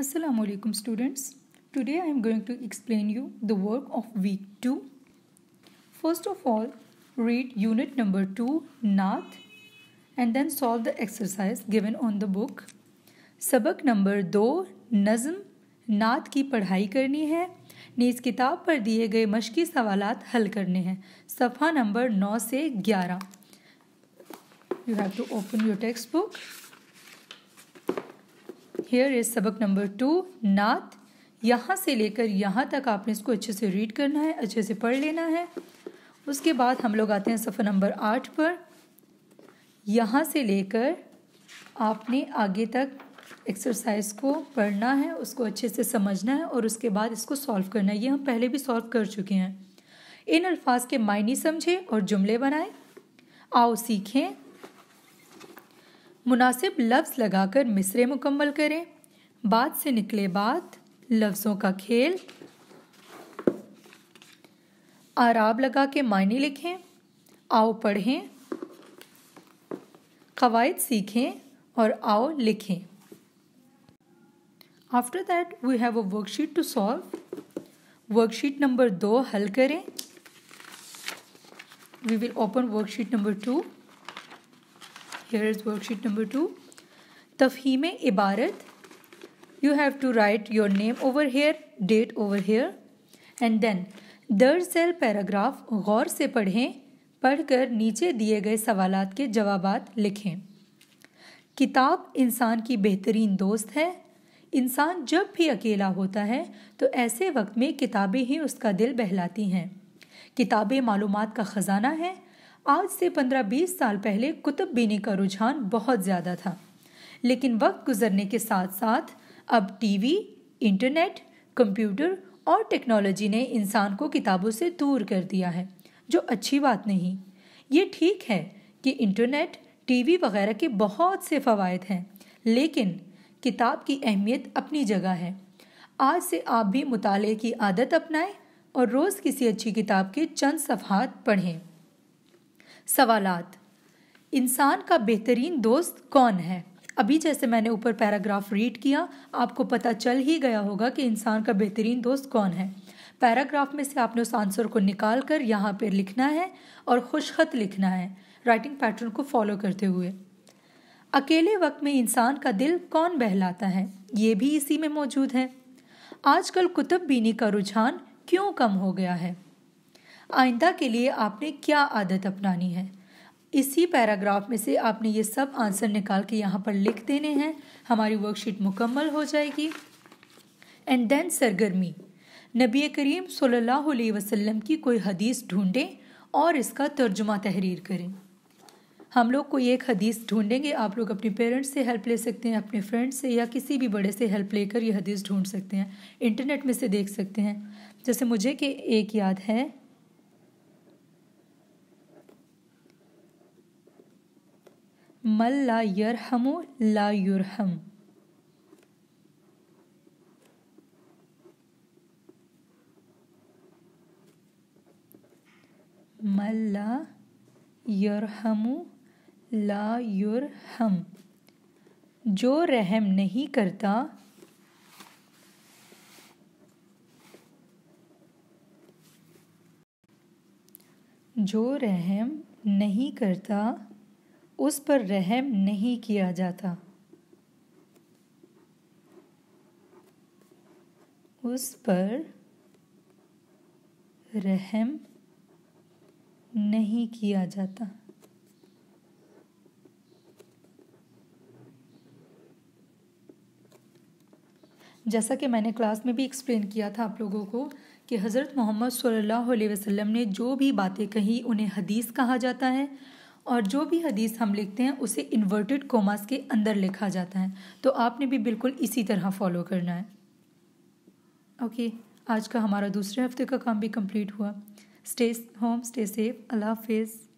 Assalamu alaikum students today I am going to explain you the work of week 2 first of all read unit number 2 Nath and then solve the exercise given on the book सबक number दो नज़म नात की पढ़ाई करनी है नीज किताब पर दिए गए मशकी सवालात हल करने हैं सफ़ा नंबर नौ से ग्यारह you have to open your text book here is सबक नंबर टू नात यहाँ से लेकर यहाँ तक आपने इसको अच्छे से रीड करना है अच्छे से पढ़ लेना है उसके बाद हम लोग आते हैं सफ़र नंबर आठ पर यहाँ से लेकर आपने आगे तक एक्सरसाइज को पढ़ना है उसको अच्छे से समझना है और उसके बाद इसको सॉल्व करना है ये हम पहले भी सॉल्व कर चुके हैं इन अल्फाज के मायने समझें और जुमले बनाएं आओ सीखें मुनासिब लफ्ज़ लगाकर मिसरे मुकम्मल करें बात से निकले बात लफ्ज़ों का खेल आराब लगा के मायने लिखें आओ पढ़ें कवायद सीखें और आओ लिखें after that we have a worksheet to solve worksheet number दो हल करें we will open worksheet number two here is worksheet number 2 tafheem ibarat you have to write your name over here date over here and then दर्ज सेल paragraph गौर से पढ़ें पढ़कर नीचे दिए गए सवालात के जवाबात लिखें किताब इंसान की बेहतरीन दोस्त है इंसान जब भी अकेला होता है तो ऐसे वक्त में किताबें ही उसका दिल बहलाती हैं किताबें मालूम का ख़जाना है आज से 15-20 साल पहले कुतुब बीनी का रुझान बहुत ज़्यादा था लेकिन वक्त गुजरने के साथ साथ अब टीवी इंटरनेट कंप्यूटर और टेक्नोलॉजी ने इंसान को किताबों से दूर कर दिया है जो अच्छी बात नहीं ये ठीक है कि इंटरनेट टीवी वगैरह के बहुत से फ़वाद हैं लेकिन किताब की अहमियत अपनी जगह है आज से आप भी मुताले की आदत अपनाएं और रोज़ किसी अच्छी किताब के चंद सफ़ात पढ़ें सवालात इंसान का बेहतरीन दोस्त कौन है अभी जैसे मैंने ऊपर पैराग्राफ रीड किया आपको पता चल ही गया होगा कि इंसान का बेहतरीन दोस्त कौन है पैराग्राफ में से आपने उस आंसर को निकाल कर यहाँ पर लिखना है और खुशखत लिखना है राइटिंग पैटर्न को फॉलो करते हुए अकेले वक्त में इंसान का दिल कौन बहलाता है ये भी इसी में मौजूद है आजकल कुतुब बीनी का रुझान क्यों कम हो गया है आइंदा के लिए आपने क्या आदत अपनानी है इसी पैराग्राफ में से आपने ये सब आंसर निकाल के यहाँ पर लिख देने हैं हमारी वर्कशीट मुकम्मल हो जाएगी एंड देन सरगर्मी नबी करीम सल्लल्लाहु अलैहि वसल्लम की कोई हदीस ढूंढें और इसका तर्जुमा तहरीर करें हम लोग कोई एक हदीस ढूंढेंगे आप लोग अपने पेरेंट्स से हेल्प ले सकते हैं अपने फ्रेंड्स से या किसी भी बड़े से हेल्प लेकर यह हदीस ढूंढ सकते हैं इंटरनेट में से देख सकते हैं जैसे मुझे कि एक याद है मल ला यरहमो ला युरहम मल्ला यरहमु ला युरहम जो रहम नहीं करता जो रहम नहीं करता उस पर रहम नहीं किया जाता उस पर रहम नहीं किया जाता जैसा कि मैंने क्लास में भी एक्सप्लेन किया था आप लोगों को कि हज़रत मोहम्मद सल्लल्लाहु अलैहि वसल्लम ने जो भी बातें कही उन्हें हदीस कहा जाता है और जो भी हदीस हम लिखते हैं उसे इन्वर्टेड कोमास के अंदर लिखा जाता है तो आपने भी बिल्कुल इसी तरह फॉलो करना है ओके आज का हमारा दूसरे हफ्ते का काम भी कंप्लीट हुआ स्टे होम स्टे सेफ अल्लाह हाफिज़